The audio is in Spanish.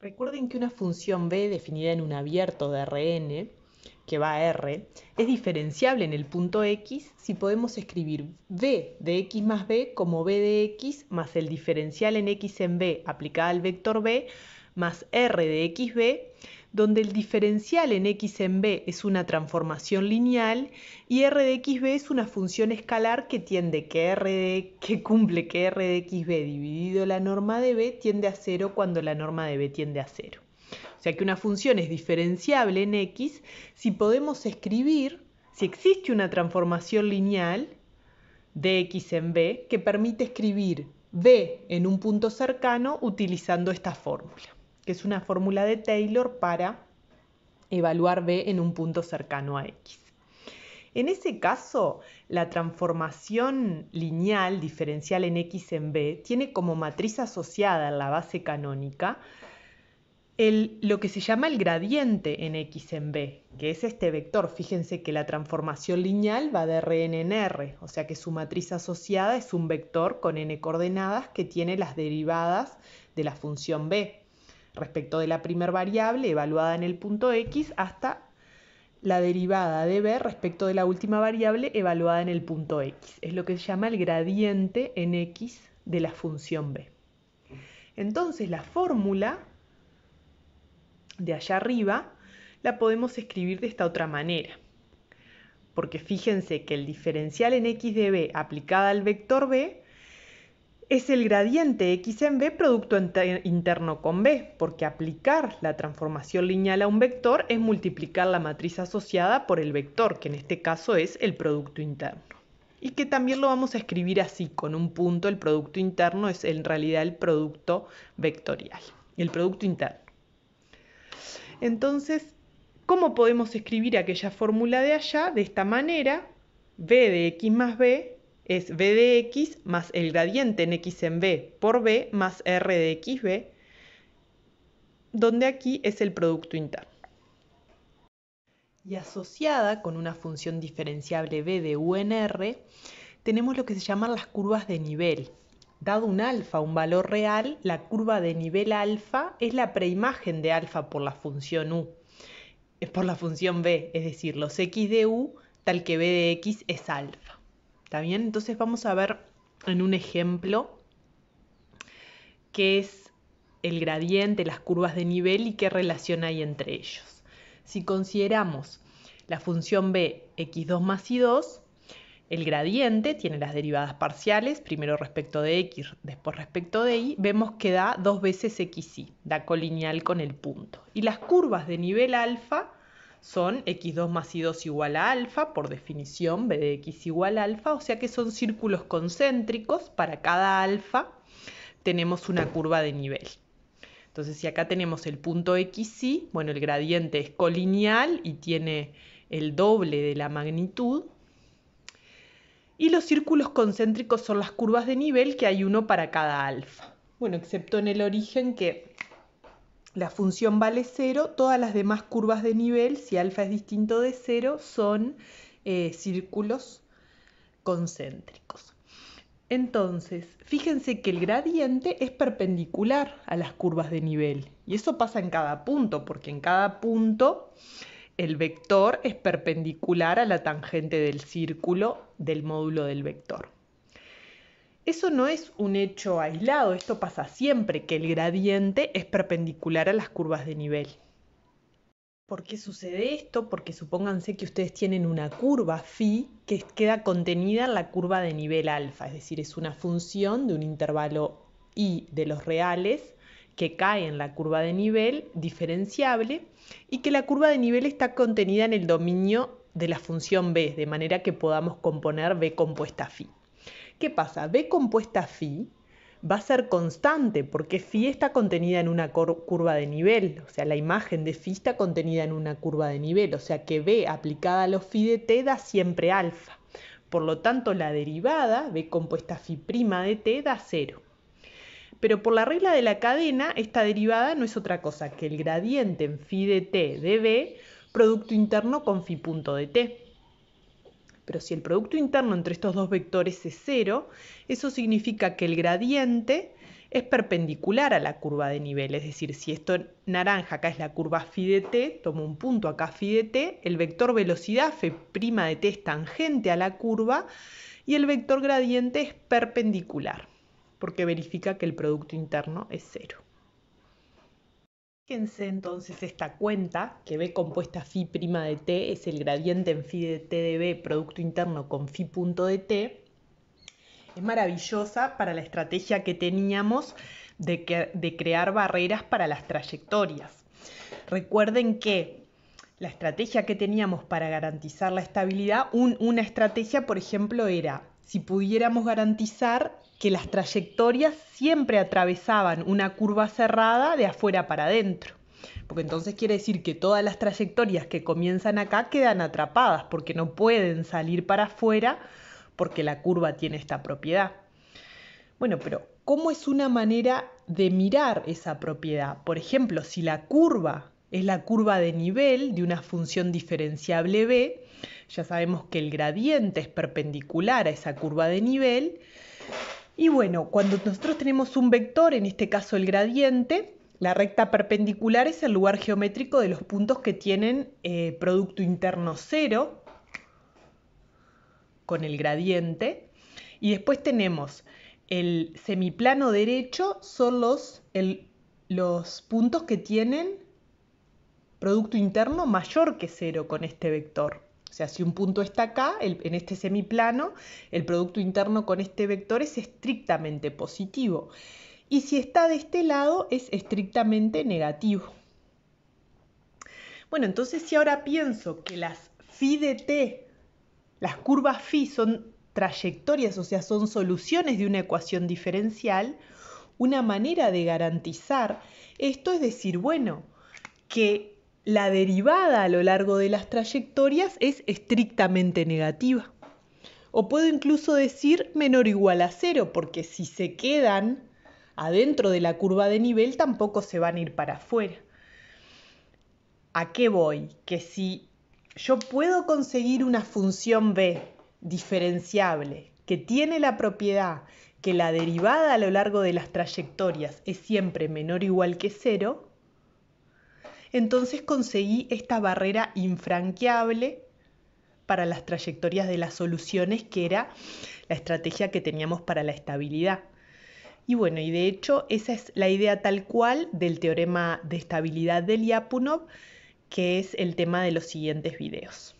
Recuerden que una función b definida en un abierto de Rn, que va a R, es diferenciable en el punto x si podemos escribir b de x más b como b de x más el diferencial en x en b aplicada al vector b más r de xb donde el diferencial en x en b es una transformación lineal y r de xb es una función escalar que tiende que r que cumple que r de xb dividido la norma de b tiende a 0 cuando la norma de b tiende a 0. O sea que una función es diferenciable en x si podemos escribir, si existe una transformación lineal de x en b que permite escribir b en un punto cercano utilizando esta fórmula que es una fórmula de Taylor para evaluar B en un punto cercano a X. En ese caso, la transformación lineal diferencial en X en B tiene como matriz asociada en la base canónica lo que se llama el gradiente en X en B, que es este vector. Fíjense que la transformación lineal va de Rn en R, o sea que su matriz asociada es un vector con n coordenadas que tiene las derivadas de la función B respecto de la primer variable evaluada en el punto X hasta la derivada de B respecto de la última variable evaluada en el punto X. Es lo que se llama el gradiente en X de la función B. Entonces la fórmula de allá arriba la podemos escribir de esta otra manera. Porque fíjense que el diferencial en x de b aplicada al vector b es el gradiente X en B producto interno con B, porque aplicar la transformación lineal a un vector es multiplicar la matriz asociada por el vector, que en este caso es el producto interno. Y que también lo vamos a escribir así, con un punto, el producto interno es en realidad el producto vectorial, el producto interno. Entonces, ¿cómo podemos escribir aquella fórmula de allá de esta manera? B de X más B es b de x más el gradiente en x en b por b más r de xb, donde aquí es el producto interno. Y asociada con una función diferenciable b de u en r, tenemos lo que se llaman las curvas de nivel. Dado un alfa, un valor real, la curva de nivel alfa es la preimagen de alfa por la función u, es eh, por la función b, es decir, los x de u tal que b de x es alfa. ¿Está bien? Entonces vamos a ver en un ejemplo qué es el gradiente, las curvas de nivel y qué relación hay entre ellos. Si consideramos la función b x2 más y2, el gradiente tiene las derivadas parciales, primero respecto de x, después respecto de y, vemos que da dos veces xy, da colineal con el punto. Y las curvas de nivel alfa son x2 más y2 igual a alfa, por definición b de x igual a alfa, o sea que son círculos concéntricos, para cada alfa tenemos una curva de nivel. Entonces si acá tenemos el punto xy, bueno el gradiente es colineal y tiene el doble de la magnitud, y los círculos concéntricos son las curvas de nivel que hay uno para cada alfa. Bueno, excepto en el origen que la función vale 0, todas las demás curvas de nivel, si alfa es distinto de 0, son eh, círculos concéntricos. Entonces, fíjense que el gradiente es perpendicular a las curvas de nivel. Y eso pasa en cada punto, porque en cada punto el vector es perpendicular a la tangente del círculo del módulo del vector. Eso no es un hecho aislado, esto pasa siempre, que el gradiente es perpendicular a las curvas de nivel. ¿Por qué sucede esto? Porque supónganse que ustedes tienen una curva phi que queda contenida en la curva de nivel alfa, es decir, es una función de un intervalo i de los reales que cae en la curva de nivel diferenciable y que la curva de nivel está contenida en el dominio de la función b, de manera que podamos componer b compuesta phi. ¿Qué pasa? B compuesta phi va a ser constante porque phi está contenida en una curva de nivel, o sea, la imagen de phi está contenida en una curva de nivel, o sea que B aplicada a los phi de t da siempre alfa. Por lo tanto, la derivada, B compuesta phi prima de t, da cero. Pero por la regla de la cadena, esta derivada no es otra cosa que el gradiente en phi de t de B, producto interno con phi punto de t. Pero si el producto interno entre estos dos vectores es cero, eso significa que el gradiente es perpendicular a la curva de nivel, es decir, si esto naranja acá es la curva phi de t, tomo un punto acá phi de t, el vector velocidad f' de t es tangente a la curva y el vector gradiente es perpendicular, porque verifica que el producto interno es cero. Fíjense entonces esta cuenta que ve compuesta fi' prima de t es el gradiente en fi de t de B, producto interno con fi punto de t. Es maravillosa para la estrategia que teníamos de, de crear barreras para las trayectorias. Recuerden que la estrategia que teníamos para garantizar la estabilidad, una estrategia, por ejemplo, era si pudiéramos garantizar que las trayectorias siempre atravesaban una curva cerrada de afuera para adentro. Porque entonces quiere decir que todas las trayectorias que comienzan acá quedan atrapadas porque no pueden salir para afuera porque la curva tiene esta propiedad. Bueno, pero ¿cómo es una manera de mirar esa propiedad? Por ejemplo, si la curva es la curva de nivel de una función diferenciable b. Ya sabemos que el gradiente es perpendicular a esa curva de nivel. Y bueno, cuando nosotros tenemos un vector, en este caso el gradiente, la recta perpendicular es el lugar geométrico de los puntos que tienen eh, producto interno cero con el gradiente. Y después tenemos el semiplano derecho, son los, los puntos que tienen Producto interno mayor que cero con este vector. O sea, si un punto está acá, en este semiplano, el Producto interno con este vector es estrictamente positivo. Y si está de este lado, es estrictamente negativo. Bueno, entonces si ahora pienso que las phi de t, las curvas phi son trayectorias, o sea, son soluciones de una ecuación diferencial, una manera de garantizar esto es decir, bueno, que la derivada a lo largo de las trayectorias es estrictamente negativa. O puedo incluso decir menor o igual a cero, porque si se quedan adentro de la curva de nivel tampoco se van a ir para afuera. ¿A qué voy? Que si yo puedo conseguir una función b diferenciable que tiene la propiedad que la derivada a lo largo de las trayectorias es siempre menor o igual que cero, entonces conseguí esta barrera infranqueable para las trayectorias de las soluciones, que era la estrategia que teníamos para la estabilidad. Y bueno, y de hecho esa es la idea tal cual del teorema de estabilidad de Lyapunov, que es el tema de los siguientes videos.